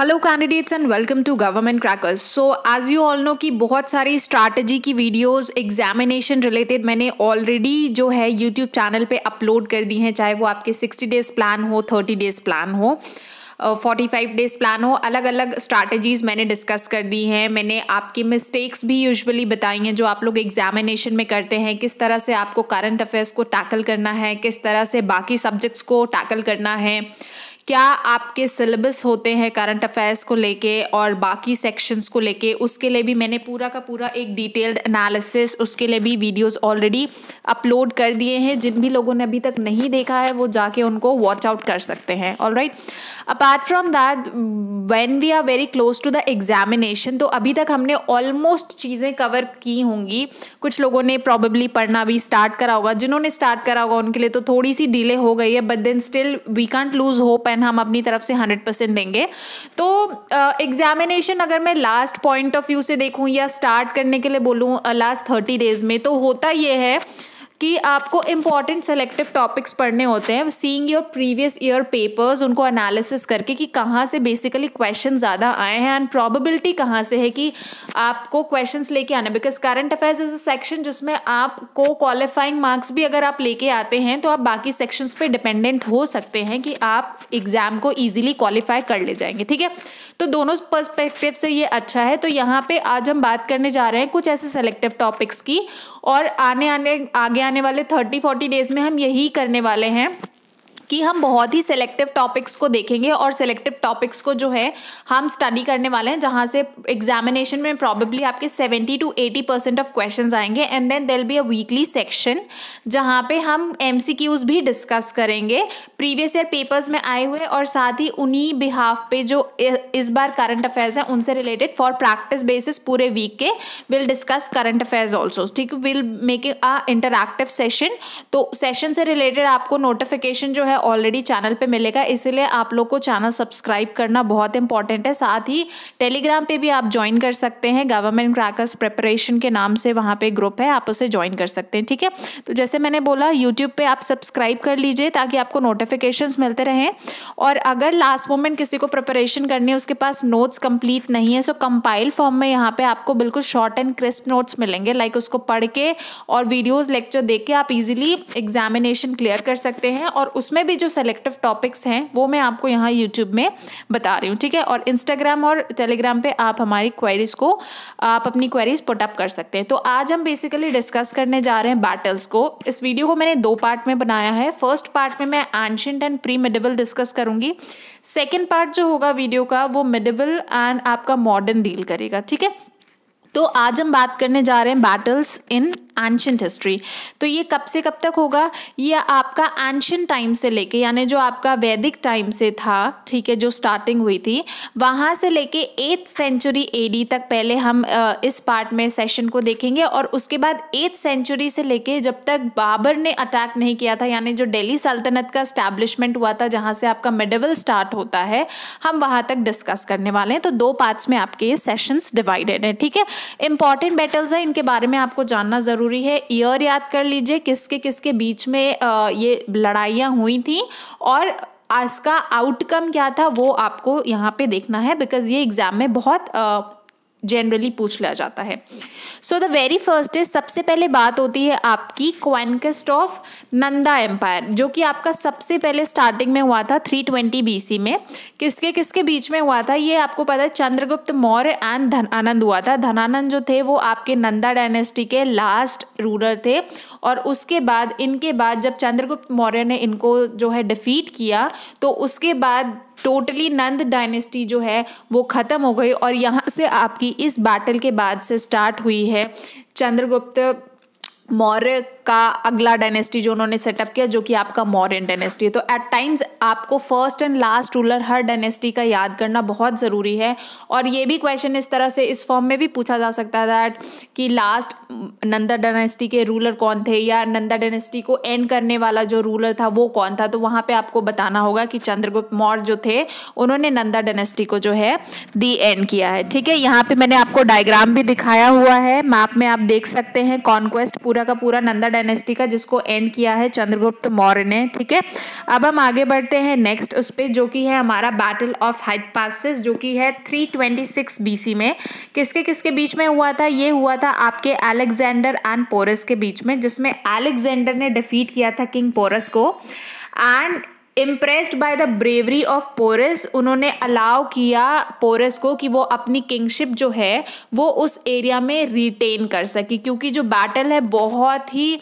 hello candidates and welcome to government crackers so as you all know कि बहुत सारी strategy की videos examination related मैंने already जो है यूट्यूब चैनल पे अपलोड कर दी हैं चाहे वो आपके सिक्सटी डेज प्लान हो थर्टी डेज प्लान हो फोर्टी फाइव डेज प्लान हो अलग अलग स्ट्रैटेजीज़ मैंने डिस्कस कर दी हैं मैंने आपकी मिस्टेक्स भी यूजुअली बताई हैं जो आप लोग एग्जामिनेशन में करते हैं किस तरह से आपको करंट अफेयर्स को टैकल करना है किस तरह से बाकी सब्जेक्ट्स को टैकल करना है क्या आपके सिलेबस होते हैं करंट अफेयर्स को लेके और बाकी सेक्शंस को लेके उसके लिए भी मैंने पूरा का पूरा एक डिटेल्ड एनालिसिस उसके लिए भी वीडियोस ऑलरेडी अपलोड कर दिए हैं जिन भी लोगों ने अभी तक नहीं देखा है वो जाके उनको वॉच आउट कर सकते हैं all right apart from that when we are very close to the examination तो अभी तक हमने ऑलमोस्ट चीज़ें कवर की होंगी कुछ लोगों ने प्रॉबेबली पढ़ना भी स्टार्ट करा होगा जिन्होंने स्टार्ट करा होगा उनके लिए तो थोड़ी सी डिले हो गई है but then still we can't lose hope पेन हम अपनी तरफ से हंड्रेड परसेंट देंगे तो एग्जामिनेशन uh, अगर मैं लास्ट पॉइंट ऑफ व्यू से देखूँ या स्टार्ट करने के लिए बोलूँ लास्ट थर्टी डेज में तो होता ये है कि आपको इंपॉर्टेंट सेलेक्टिव टॉपिक्स पढ़ने होते हैं seeing your previous year papers उनको एनालिसिस करके कि कहाँ से बेसिकली क्वेश्चन ज़्यादा आए हैं एंड प्रॉबिलिटी कहाँ से है कि आपको क्वेश्चन लेके आना because current affairs is a section जिसमें आपको क्वालिफाइंग मार्क्स भी अगर आप लेके आते हैं तो आप बाकी सेक्शंस पे डिपेंडेंट हो सकते हैं कि आप एग्ज़ाम को ईजिली क्वालिफाई कर ले जाएंगे ठीक है तो दोनों पर्सपेक्टिव से ये अच्छा है तो यहाँ पे आज हम बात करने जा रहे हैं कुछ ऐसे सेलेक्टिव टॉपिक्स की और आने आने आगे आने वाले थर्टी फोर्टी डेज में हम यही करने वाले हैं कि हम बहुत ही सेलेक्टिव टॉपिक्स को देखेंगे और सेलेक्टिव टॉपिक्स को जो है हम स्टडी करने वाले हैं जहाँ से एग्जामिनेशन में प्रॉबेबली आपके seventy to eighty percent of question आएंगे and then there'll be a weekly section जहाँ पे हम एम भी डिस्कस करेंगे प्रीवियस ईयर पेपर्स में आए हुए और साथ ही उन्हीं बिहाफ पे जो इस बार करंट अफेयर्स हैं उनसे रिलेटेड फॉर प्रैक्टिस बेसिस पूरे वीक के will discuss current affairs also ठीक will make a interactive session तो सेशन से रिलेटेड आपको नोटिफिकेशन जो है ऑलरेडी चैनल पे मिलेगा इसीलिए आप लोग को चैनल सब्सक्राइब करना बहुत इंपॉर्टेंट है साथ ही टेलीग्राम पे भी आप ज्वाइन कर सकते हैं गवर्नमेंट क्रैकर्स प्रिपरेशन के नाम से वहाँ पे ग्रुप है आप उसे ज्वाइन कर सकते हैं ठीक है तो जैसे मैंने बोला यूट्यूब पर आप सब्सक्राइब कर लीजिए ताकि आपको नोटिफिकेशन मिलते रहें और अगर लास्ट मोमेंट किसी को प्रिपरेशन करनी है उसके पास नोट्स कंप्लीट नहीं है सो कंपाइल फॉर्म में यहाँ पर आपको बिल्कुल शॉर्ट एंड क्रिस्प नोट्स मिलेंगे लाइक उसको पढ़ के और वीडियोज लेक्चर देख के आप इजिली एग्जामिनेशन क्लियर कर सकते हैं और उसमें भी जो सेलेक्टिव टॉपिक्स हैं वो मैं आपको यहाँ यूट्यूब में बता रही हूँ ठीक है और इंस्टाग्राम और टेलीग्राम पे आप हमारी क्वेरीज़ को आप अपनी क्वेरीज पुटअप कर सकते हैं तो आज हम बेसिकली डिस्कस करने जा रहे हैं बैटल्स को इस वीडियो को मैंने दो पार्ट में बनाया है फर्स्ट पार्ट में मैं ancient and pre medieval discuss करूंगी सेकेंड पार्ट जो होगा वीडियो का वो मिडिबल एंड आपका मॉडर्न डील करेगा ठीक है तो आज हम बात करने जा रहे हैं बैटल्स इन एंशंट हिस्ट्री तो ये कब से कब तक होगा ये आपका एंशंट टाइम से लेके यानी जो आपका वैदिक टाइम से था ठीक है जो स्टार्टिंग हुई थी वहाँ से लेके एथ सेंचुरी एडी तक पहले हम इस पार्ट में सेशन को देखेंगे और उसके बाद एट्थ सेंचुरी से लेके जब तक बाबर ने अटैक नहीं किया था यानी जो डेली सल्तनत का स्टैब्लिशमेंट हुआ था जहाँ से आपका मेडिवल स्टार्ट होता है हम वहाँ तक डिस्कस करने वाले हैं तो दो पार्ट्स में आपके ये सेशंस डिवाइडेड हैं ठीक है इंपॉर्टेंट बैटल्स हैं इनके बारे में आपको जानना जरूर ज़रूरी है ईयर याद कर लीजिए किसके किसके बीच में ये लड़ाइयाँ हुई थी और इसका आउटकम क्या था वो आपको यहाँ पे देखना है बिकॉज़ ये एग्ज़ाम में बहुत जनरली पूछ लिया जाता है so the very first is सबसे पहले बात होती है आपकी क्वेंकस्ट ऑफ नंदा एम्पायर जो कि आपका सबसे पहले स्टार्टिंग में हुआ था 320 ट्वेंटी सी में किसके किसके बीच में हुआ था ये आपको पता है चंद्रगुप्त मौर्य एंड धनानंद हुआ था धनानंद जो थे वो आपके नंदा डायनेस्टी के लास्ट रूलर थे और उसके बाद इनके बाद जब चंद्रगुप्त मौर्य ने इनको जो है डिफीट किया तो उसके बाद टोटली नंद डायनेस्टी जो है वो ख़त्म हो गई और यहाँ से आपकी इस बैटल के बाद से स्टार्ट हुई है चंद्रगुप्त मौर्य का अगला डायनेस्टी जो उन्होंने सेटअप किया जो कि आपका मौर्यन डायनेस्टी है तो एट टाइम्स आपको फर्स्ट एंड लास्ट रूलर हर डायनेस्टी का याद करना बहुत ज़रूरी है और ये भी क्वेश्चन इस तरह से इस फॉर्म में भी पूछा जा सकता है दैट कि लास्ट नंदा डायनेस्टी के रूलर कौन थे या नंदा डायनेस्टी को एंड करने वाला जो रूलर था वो कौन था तो वहाँ पर आपको बताना होगा कि चंद्रगुप्त मौर्य जो थे उन्होंने नंदा डायनेस्टी को जो है दी एंड किया है ठीक है यहाँ पर मैंने आपको डायग्राम भी दिखाया हुआ है मैप में आप देख सकते हैं कॉन्क्वेस्ट पूरा पूरा का पूरा नंदा डायनेस्टी का जिसको एंड किया है चंद्रगुप्त मौर्य ने ठीक है अब हम आगे बढ़ते हैं नेक्स्ट उस पर जो कि है हमारा बैटल ऑफ हाइपासिस जो कि है 326 ट्वेंटी में किसके किसके बीच में हुआ था ये हुआ था आपके एलेक्जेंडर एंड पोरस के बीच में जिसमें एलेक्जेंडर ने डिफीट किया था किंग पोरस को and impressed by the bravery of Porus उन्होंने अलाउ किया पोरस को कि वो अपनी किंगशिप जो है वो उस एरिया में रिटेन कर सके क्योंकि जो बैटल है बहुत ही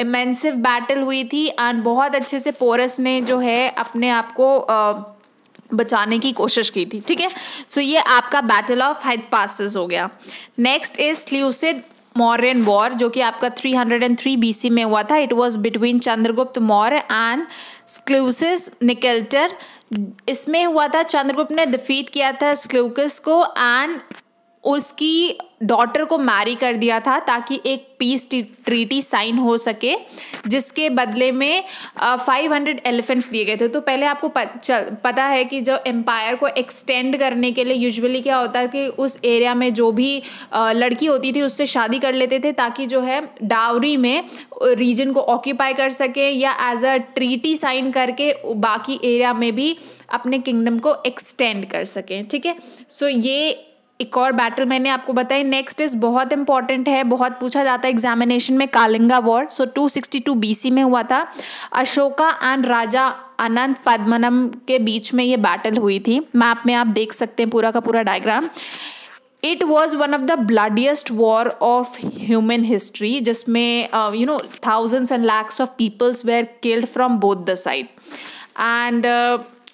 इमेंसिव बैटल हुई थी एंड बहुत अच्छे से पोरस ने जो है अपने आप को बचाने की कोशिश की थी ठीक है सो ये आपका बैटल ऑफ हाइथ पासिस हो गया next is Seleucid Mauryan war जो कि आपका 303 बीसी में हुआ था it was between Chandragupta Maurya and Seleucus Nicator इसमें हुआ था चंद्रगुप्त ने डिफीट किया था स्क्लूकस को एंड उसकी डॉटर को मैरी कर दिया था ताकि एक पीस ट्रीटी साइन हो सके जिसके बदले में फाइव हंड्रेड एलिफेंट्स दिए गए थे तो पहले आपको पता है कि जो एम्पायर को एक्सटेंड करने के लिए यूजुअली क्या होता है कि उस एरिया में जो भी आ, लड़की होती थी उससे शादी कर लेते थे ताकि जो है डावरी में रीजन को ऑक्यूपाई कर सकें या एज अ ट्रीटी साइन करके बाकी एरिया में भी अपने किंगडम को एक्सटेंड कर सकें ठीक है सो ये एक और बैटल मैंने आपको बताई नेक्स्ट इज बहुत इंपॉर्टेंट है बहुत पूछा जाता है एग्जामिनेशन में कालिंगा वॉर सो 262 बीसी में हुआ था अशोका एंड राजा अनंत पद्मनम के बीच में ये बैटल हुई थी मैप में आप देख सकते हैं पूरा का पूरा diagram it was one of the bloodiest war of human history जिसमें you know thousands and lakhs of peoples were killed from both the side and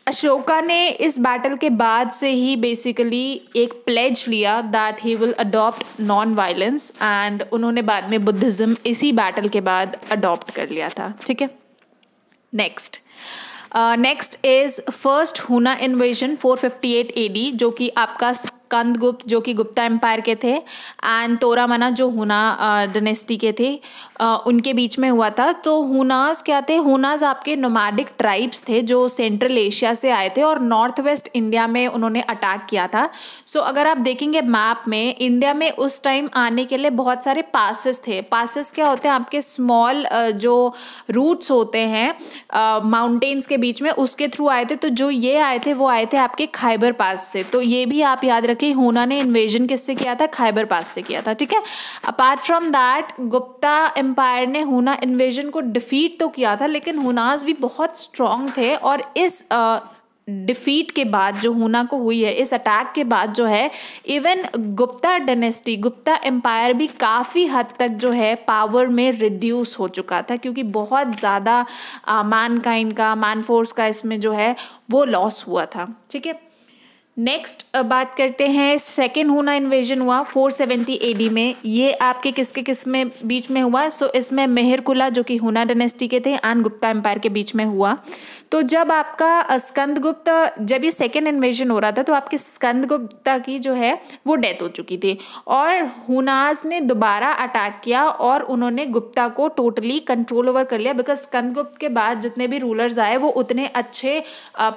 Ashoka ने इस बैटल के बाद से ही बेसिकली एक प्लेज लिया that he will adopt non violence and उन्होंने बाद में बुद्धिज़्म इसी बैटल के बाद अडॉप्ट कर लिया था ठीक है next next is first Huna invasion 458 AD जो कि आपका स्कंद गुप्त जो कि गुप्ता एम्पायर के थे एंड तोरा मना जो हुना डनेस्टी के थे उनके बीच में हुआ था तो हुनास क्या थे हुनाज आपके नोमैडिक ट्राइब्स थे जो सेंट्रल एशिया से आए थे और नॉर्थ वेस्ट इंडिया में उन्होंने अटैक किया था सो so, अगर आप देखेंगे मैप में इंडिया में उस टाइम आने के लिए बहुत सारे पासिस थे पासिस क्या होते हैं आपके स्मॉल जो रूट्स होते हैं माउंटेन्स के बीच में उसके थ्रू आए थे तो जो ये आए थे वो आए थे आपके खाइबर पास से तो ये भी आप याद रख क्योंकि हूना ने इन्वेजन किससे किया था खैबर पास से किया था ठीक है apart from that Gupta empire ने हूना इन्वेजन को डिफीट तो किया था लेकिन हुनाज भी बहुत स्ट्रॉन्ग थे और इस डिफीट के बाद जो हूना को हुई है इस अटैक के बाद जो है even Gupta dynasty Gupta empire भी काफ़ी हद तक जो है पावर में रिड्यूस हो चुका था क्योंकि बहुत ज़्यादा मैन काइंड का मैन फोर्स का इसमें जो है वो लॉस हुआ था ठीक है नेक्स्ट बात करते हैं सेकेंड हुना इन्वेजन हुआ 470 सेवेंटी एडी में ये आपके किसके किस में बीच में हुआ सो इसमें मेहरकुला जो कि हुना डनेस्टी के थे आन गुप्ता एम्पायर के बीच में हुआ तो जब आपका स्कंद गुप्त जब ये सेकेंड इन्वेजन हो रहा था तो आपके स्कंद गुप्ता की जो है वो डेथ हो चुकी थी और हुनाज ने दोबारा अटैक किया और उन्होंने गुप्ता को टोटली कंट्रोल ओवर कर लिया बिकॉज स्कंद गुप्त के बाद जितने भी रूलर्स आए वो उतने अच्छे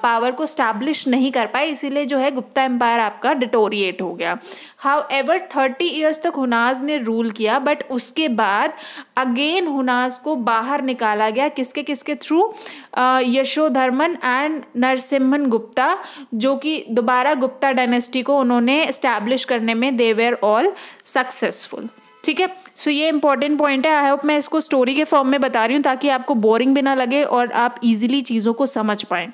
पावर को स्टैब्लिश नहीं कर पाए इसीलिए जो है गुप्ता एम्पायर आपका डिटोरिएट हो गया हाउ एवर थर्टी ईयर्स तक हुनाज ने रूल किया बट उसके बाद अगेन हुनाज को बाहर निकाला गया किसके किसके थ्रू यशोधर्मन एंड नरसिम्हन गुप्ता जो कि दोबारा गुप्ता डायनेस्टी को उन्होंने इस्टेब्लिश करने में दे ऑल सक्सेसफुल ठीक है सो ये इंपॉर्टेंट पॉइंट है आई होप मैं इसको स्टोरी के फॉर्म में बता रही हूँ ताकि आपको बोरिंग भी ना लगे और आप इजीली चीज़ों को समझ पाएँ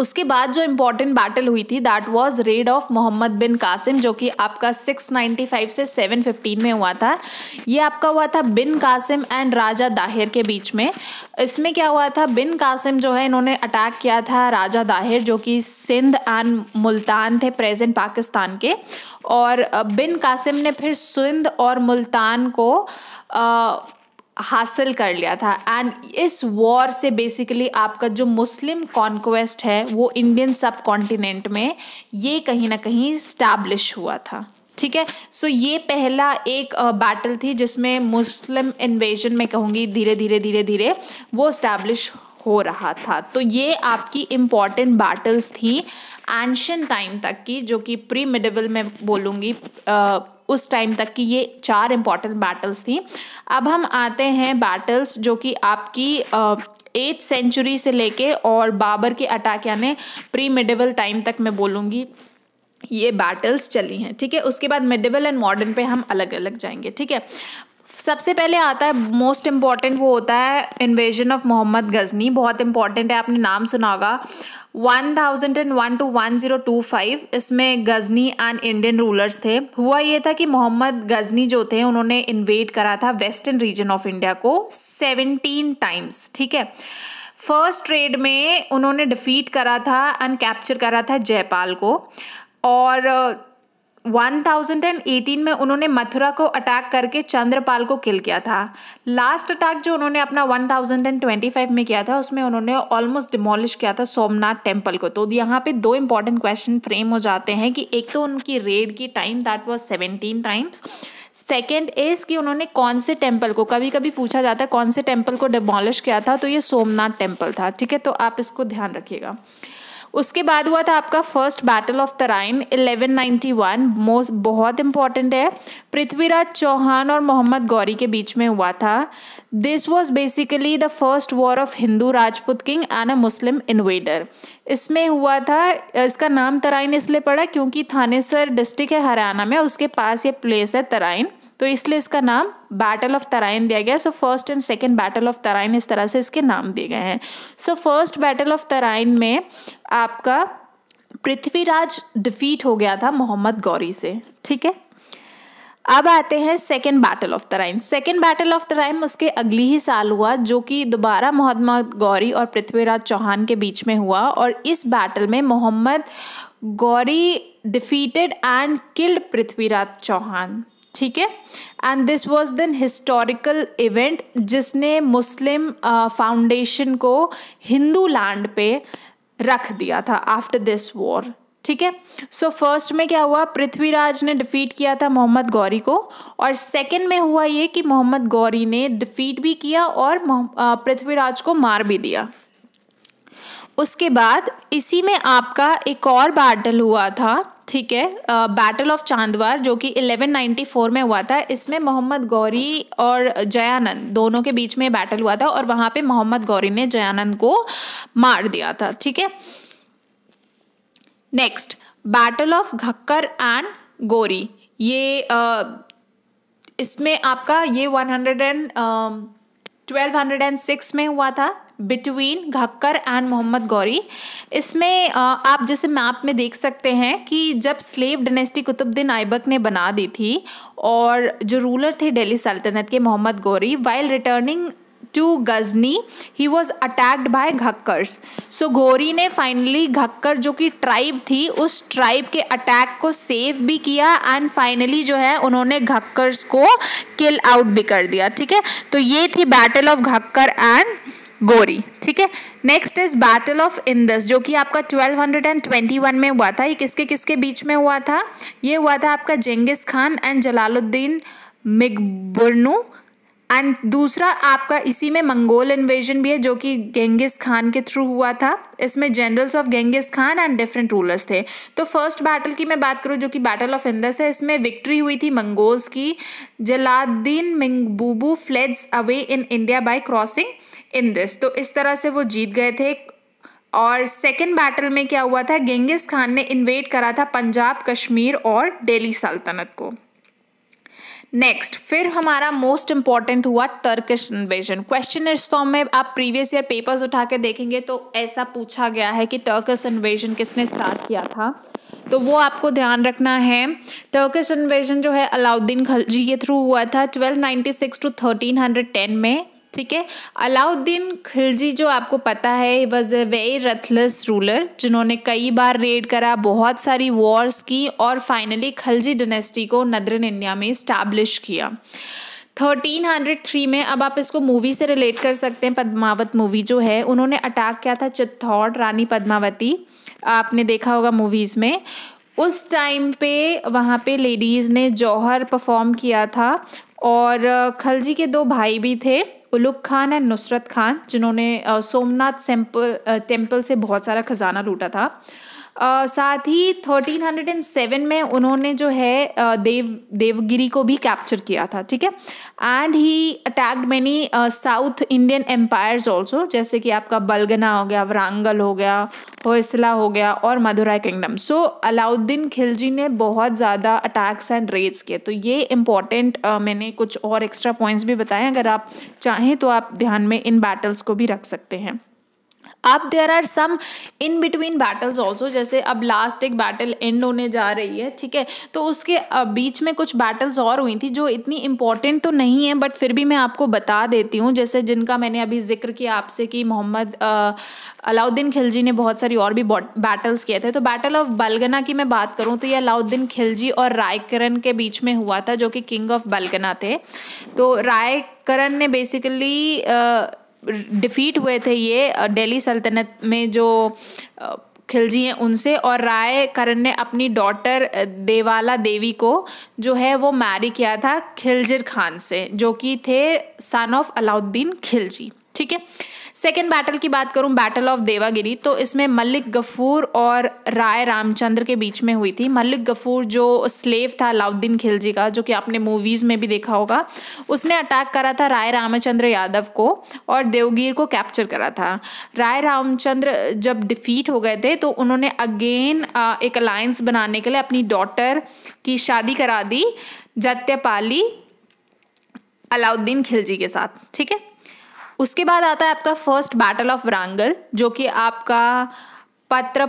उसके बाद जो इम्पोर्टेंट बैटल हुई थी that was raid of Mohammad bin Qasim जो कि आपका 695 से 715 में हुआ था ये आपका हुआ था bin Qasim and Raja Dahir के बीच में इसमें क्या हुआ था बिन कासिम जो है इन्होंने अटैक किया था राजा दाहिर जो कि सिंध एंड मुल्तान थे प्रेजेंट पाकिस्तान के और बिन uh, कासिम ने फिर सिंध और मुल्तान को आ, uh, हासिल कर लिया था एंड इस वॉर से बेसिकली आपका जो मुस्लिम कॉन्क्वेस्ट है वो इंडियन सब कॉन्टिनेंट में ये कहीं ना कहीं स्टैब्लिश हुआ था ठीक है सो ये पहला एक बैटल थी जिसमें मुस्लिम इन्वेजन में कहूँगी धीरे धीरे धीरे धीरे वो स्टैब्लिश हो रहा था तो ये आपकी इम्पॉर्टेंट बैटल्स थी एंशन टाइम तक की जो कि प्री मिडिवल में बोलूँगी उस टाइम तक की ये चार इंपॉर्टेंट बैटल्स थी अब हम आते हैं बैटल्स जो कि आपकी एट सेंचुरी से लेके और बाबर के अटैक यानी प्री मिडिवल टाइम तक मैं बोलूँगी ये बैटल्स चली हैं ठीक है उसके बाद मिडिवल एंड मॉडर्न पे हम अलग अलग जाएंगे ठीक है सबसे पहले आता है मोस्ट इम्पॉर्टेंट वो होता है इन्वेजन ऑफ मोहम्मद गजनी बहुत इंपॉर्टेंट है आपने नाम सुना होगा 1001 टू 1025 इसमें गजनी एंड इंडियन रूलर्स थे हुआ ये था कि मोहम्मद गजनी जो थे उन्होंने इन्वेड करा था वेस्टर्न रीजन ऑफ इंडिया को 17 टाइम्स ठीक है फर्स्ट ट्रेड में उन्होंने डिफीट करा था एंड कैप्चर करा था जयपाल को और 1018 में उन्होंने मथुरा को अटैक करके चंद्रपाल को किल किया था लास्ट अटैक जो उन्होंने अपना 1025 में किया था उसमें उन्होंने ऑलमोस्ट डिमोलिश किया था सोमनाथ टेम्पल को तो यहाँ पे दो इंपॉर्टेंट क्वेश्चन फ्रेम हो जाते हैं कि एक तो उनकी रेड की time that was seventeen times second is कि उन्होंने कौन से टेम्पल को कभी कभी पूछा जाता है कौन से टेम्पल को डिमोलिश किया था तो ये सोमनाथ टेम्पल था ठीक है तो आप इसको ध्यान रखिएगा उसके बाद हुआ था आपका first battle of Tarain 1191 most बहुत इंपॉर्टेंट है पृथ्वीराज चौहान और मोहम्मद गौरी के बीच में हुआ था this was basically the first war of Hindu Rajput king and a Muslim invader इसमें हुआ था इसका नाम तराइन इसलिए पड़ा क्योंकि थानेसर डिस्ट्रिक्ट है हरियाणा में उसके पास ये प्लेस है तराइन तो इसलिए इसका नाम बैटल ऑफ तराइन दिया गया so first and second battle of Tarain इस तरह से इसके नाम दिए गए हैं so first battle of Tarain में आपका पृथ्वीराज डिफीट हो गया था मोहम्मद गौरी से ठीक है अब आते हैं second battle of Tarain second battle of Tarain उसके अगली ही साल हुआ जो कि दोबारा मोहम्मद गौरी और पृथ्वीराज चौहान के बीच में हुआ और इस बैटल में Mohammad Ghori defeated and killed Prithviraj Chauhan ठीक है and this was then historical event जिसने मुस्लिम फाउंडेशन को हिंदू लैंड पे रख दिया था आफ्टर दिस वॉर ठीक है सो फर्स्ट में क्या हुआ पृथ्वीराज ने डिफीट किया था मोहम्मद गौरी को और सेकंड में हुआ ये कि मोहम्मद गौरी ने डिफीट भी किया और पृथ्वीराज को मार भी दिया उसके बाद इसी में आपका एक और बैटल हुआ था ठीक है बैटल ऑफ चांदवार जो कि 1194 में हुआ था इसमें मोहम्मद गौरी और जयानंद दोनों के बीच में बैटल हुआ था और वहां पे मोहम्मद गौरी ने जयानंद को मार दिया था ठीक है next battle of Ghakkar and Ghori ये uh, इसमें आपका ये one hundred and twelve hundred and six में हुआ था बिटवीन घक्कर एंड मोहम्मद गौरी इसमें आप जैसे मैप में देख सकते हैं कि जब स्लेव डायनेस्टी कुतुबद्दीन आइबक ने बना दी थी और जो रूलर थे दिल्ली सल्तनत के Mohammad Ghori while returning to Ghazni he was attacked by Ghakkars so Ghori ने फाइनली घक्कर जो कि ट्राइब थी उस ट्राइब के अटैक को सेव भी किया एंड फाइनली जो है उन्होंने घक्कर्स को किल आउट भी कर दिया ठीक है तो ये थी battle of Ghakkar and Ghori ठीक है next is battle of Indus जो कि आपका 1221 में हुआ था ये किसके किसके बीच में हुआ था ये हुआ था आपका Genghis Khan and Jalaluddin Mingburnu and दूसरा आपका इसी में मंगोल इन्वेजन भी है जो कि गेंगिस खान के थ्रू हुआ था इसमें generals of Genghis Khan and different rulers थे तो फर्स्ट बैटल की मैं बात करूँ जो कि बैटल ऑफ इंदस है इसमें विक्ट्री हुई थी मंगोल्स की Jalaluddin Mingburnu fleds away in India by crossing Indus तो इस तरह से वो जीत गए थे और सेकेंड बैटल में क्या हुआ था गेंगिस खान ने इन्वेट करा था पंजाब कश्मीर और डेली सल्तनत को नेक्स्ट फिर हमारा मोस्ट इंपॉर्टेंट हुआ तर्कश इन्वेजन क्वेश्चन इस फॉर्म में आप प्रीवियस ईयर पेपर्स उठा के देखेंगे तो ऐसा पूछा गया है कि टर्किश इन्वेजन किसने स्टार्ट किया था तो वो आपको ध्यान रखना है टर्किश इन्वेजन जो है अलाउद्दीन खलजी के थ्रू हुआ था 1296 टू 1310 में ठीक है अलाउद्दीन खिलजी जो आपको पता है was a very ruthless ruler जिन्होंने कई बार रेड करा बहुत सारी वॉर्स की और फाइनली खिलजी डिनेस्टी को नदरन इंडिया में इस्टेब्लिश किया 1303 में अब आप इसको मूवी से रिलेट कर सकते हैं पद्मावत मूवी जो है उन्होंने अटैक किया था चित्तौड़ रानी पद्मावती आपने देखा होगा मूवीज़ में उस टाइम पे वहाँ पे लेडीज़ ने जौहर परफॉर्म किया था और खलजी के दो भाई भी थे उलुक खान एंड नुसरत खान जिन्होंने सोमनाथ सेम्पल टेम्पल से बहुत सारा खजाना लूटा था साथ ही 1307 में उन्होंने जो है देव देवगिरी को भी कैप्चर किया था ठीक है and he attacked many south Indian empires also जैसे कि आपका बलगना हो गया वरांगल हो गया होसला हो गया और मदुराई किंगडम सो अलाउद्दीन खिलजी ने बहुत ज़्यादा अटैक्स एंड रेड्स किए तो ये इम्पॉर्टेंट uh, मैंने कुछ और एक्स्ट्रा पॉइंट्स भी बताए अगर आप चाहें तो आप ध्यान में इन बैटल्स को भी रख सकते हैं अब there are some in between battles also जैसे अब लास्ट एक बैटल एंड होने जा रही है ठीक है तो उसके बीच में कुछ बैटल्स और हुई थी जो इतनी इंपॉर्टेंट तो नहीं है बट फिर भी मैं आपको बता देती हूँ जैसे जिनका मैंने अभी जिक्र किया आपसे कि मोहम्मद अलाउद्दीन खिलजी ने बहुत सारी और भी बैटल्स किए थे तो बैटल ऑफ बलगना की मैं बात करूँ तो ये अलाउद्दीन खिलजी और रायकरण के बीच में हुआ था जो कि किंग ऑफ बलगना थे तो रायकरण ने बेसिकली डिफीट हुए थे ये दिल्ली सल्तनत में जो खिलजी हैं उनसे और राय करण ने अपनी डॉटर देवाला देवी को जो है वो मैरी किया था खिलजिर खान से जो कि थे सन ऑफ अलाउद्दीन खिलजी ठीक है सेकेंड बैटल की बात करूँ बैटल ऑफ देवागिरी तो इसमें मलिक गफूर और राय रामचंद्र के बीच में हुई थी मलिक गफूर जो स्लेव था अलाउद्दीन खिलजी का जो कि आपने मूवीज़ में भी देखा होगा उसने अटैक करा था राय रामचंद्र यादव को और देवगीर को कैप्चर करा था राय रामचंद्र जब डिफीट हो गए थे तो उन्होंने अगेन एक अलायंस बनाने के लिए अपनी डॉटर की शादी करा दी जत्यपाली अलाउद्दीन खिलजी के साथ ठीक है उसके बाद आता है आपका फर्स्ट बैटल ऑफ वरांगल जो कि आपका 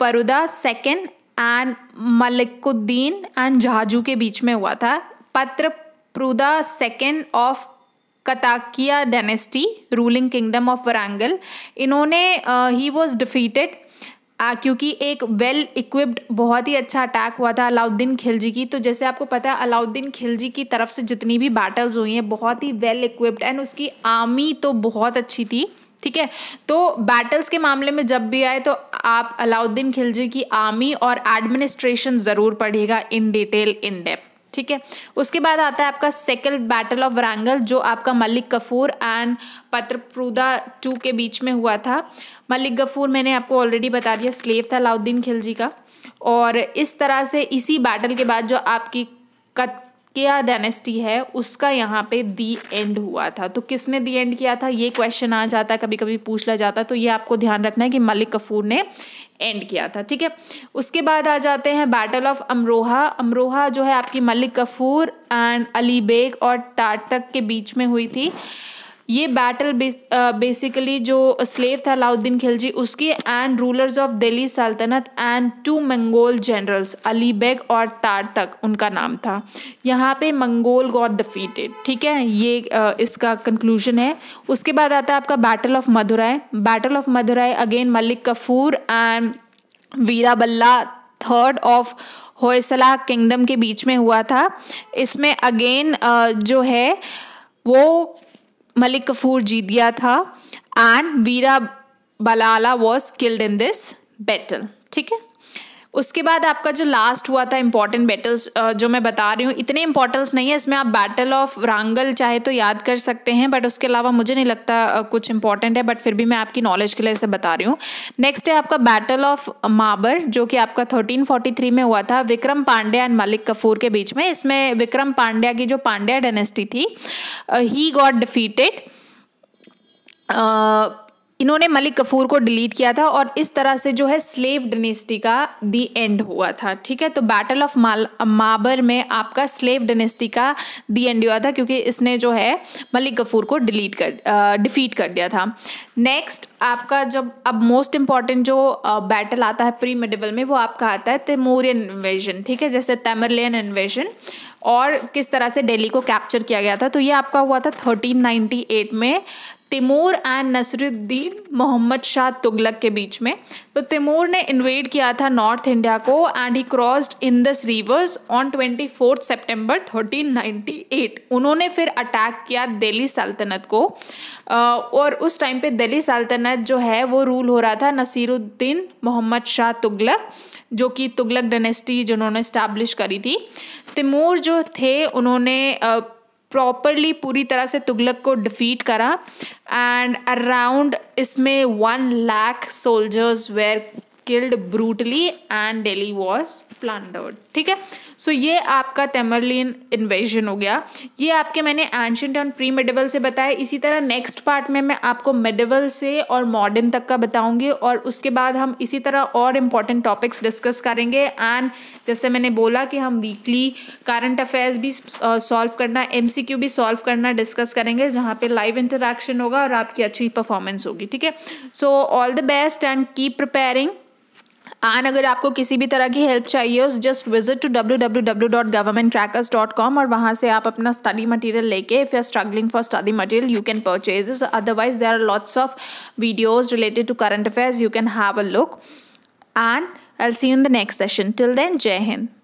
Prataparudra second and Malikuddin and जहाजू के बीच में हुआ था Prataparudra second of Kakatiya dynasty ruling kingdom of Warangal इन्होंने ही वॉज डिफीटेड आ, क्योंकि एक वेल इक्विप्ड बहुत ही अच्छा अटैक हुआ था अलाउद्दीन खिलजी की तो जैसे आपको पता है अलाउद्दीन खिलजी की तरफ से जितनी भी बैटल्स हुई हैं बहुत ही वेल इक्विप्ड एंड उसकी आर्मी तो बहुत अच्छी थी ठीक है तो बैटल्स के मामले में जब भी आए तो आप अलाउद्दीन खिलजी की आर्मी और एडमिनिस्ट्रेशन ज़रूर पढ़िएगा इन डिटेल इन डेप्थ ठीक है उसके बाद आता है आपका सेकेंड बैटल ऑफ वरांगल जो आपका मलिक कफूर एंड पत्रप्रूदा टू के बीच में हुआ था मलिक गफ़ूर मैंने आपको ऑलरेडी बता दिया स्लेव था अलाउद्दीन खिलजी का और इस तरह से इसी बैटल के बाद जो आपकी कत क्या डायनेस्टी है उसका यहाँ पे दी एंड हुआ था तो किसने दी एंड किया था ये क्वेश्चन आ जाता है कभी कभी पूछ ला जाता तो ये आपको ध्यान रखना है कि मलिक कफूर ने एंड किया था ठीक है उसके बाद आ जाते हैं बैटल ऑफ अमरोहा अमरोहा जो है आपकी Malik Kafur and Ali Beg और टाटक के बीच में हुई थी ये बैटल बेसिकली जो स्लेव था अलाउद्दीन खिलजी उसकी and rulers of Delhi Sultanate and two Mongol generals Ali Beg और तार तक उनका नाम था यहाँ पे मंगोल गॉड डिफीटेड ठीक है ये इसका कंक्लूजन है उसके बाद आता है आपका battle of Madurai battle of Madurai again Malik Kafur and Veera Ballala third of होयसला kingdom के बीच में हुआ था इसमें अगेन जो है वो मलिक कफूर जीत गया था and Veera Ballala was killed in this battle ठीक है उसके बाद आपका जो लास्ट हुआ था इम्पॉर्टेंट बैटल्स जो मैं बता रही हूँ इतने इंपॉर्टेंस नहीं है इसमें आप बैटल ऑफ रांगल चाहे तो याद कर सकते हैं बट उसके अलावा मुझे नहीं लगता कुछ इंपॉर्टेंट है बट फिर भी मैं आपकी नॉलेज के लिए इसे बता रही हूँ नेक्स्ट है आपका बैटल ऑफ माबर जो कि आपका थर्टीन में हुआ था विक्रम पांड्या एंड मलिक कफूर के बीच में इसमें विक्रम पांड्या की जो पांड्या डेनेस्टी थी ही गॉट डिफीटेड इन्होंने मलिक कफूर को डिलीट किया था और इस तरह से जो है स्लेव डिनेस्टी का दी एंड हुआ था ठीक है तो बैटल ऑफ माबर में आपका स्लेव डिनेस्टी का दी एंड हुआ था क्योंकि इसने जो है मलिक कफूर को डिलीट कर डिफीट कर दिया था नेक्स्ट आपका जब अब मोस्ट इम्पॉर्टेंट जो बैटल आता है प्री मेडिबल में वो आपका आता है तेमोरियन इन्वेजन ठीक है जैसे तेमरलियन इन्वेजन और किस तरह से दिल्ली को कैप्चर किया गया था तो ये आपका हुआ था 1398 में तिमूर एंड नसरुद्दीन मोहम्मद शाह तुगलक के बीच में तो तिमूर ने इन्वेड किया था नॉर्थ इंडिया को and he crossed Indus rivers on twenty fourth September thirteen ninety eight उन्होंने फिर अटैक किया दिल्ली सल्तनत को और उस टाइम पे दिल्ली सल्तनत जो है वो रूल हो रहा था नसीरुद्दीन मोहम्मद शाह तुगलक जो कि तुगलक डेनेस्टी जिन्होंने इस्टेब्लिश करी थी तिमूर जो थे उन्होंने प्रॉपरली पूरी तरह से तुगलक को डिफीट करा एंड अराउंड इसमें one lakh soldiers were killed brutally and Delhi was plan ठीक है सो ये आपका तेमरलिन इन्वेजन हो गया ये आपके मैंने एंशंट एंड प्री मेडिवल से बताया इसी तरह नेक्स्ट पार्ट में मैं आपको मेडिवल से और मॉडर्न तक का बताऊंगी और उसके बाद हम इसी तरह और इम्पॉर्टेंट टॉपिक्स डिस्कस करेंगे एंड जैसे मैंने बोला कि हम वीकली करंट अफेयर्स भी सॉल्व करना एम भी सॉल्व करना डिस्कस करेंगे जहाँ पर लाइव इंटरेक्शन होगा और आपकी अच्छी परफॉर्मेंस होगी ठीक है so all the best and keep preparing and अगर आपको किसी भी तरह की हेल्प चाहिए उस just visit to W W W dot government crackers dot com और वहाँ से आप अपना स्टडी मटेरियल लेके if you are struggling for study material you can purchase otherwise there are lots of videos related to current affairs you can have a look and I see you in the next session till then Jai Hind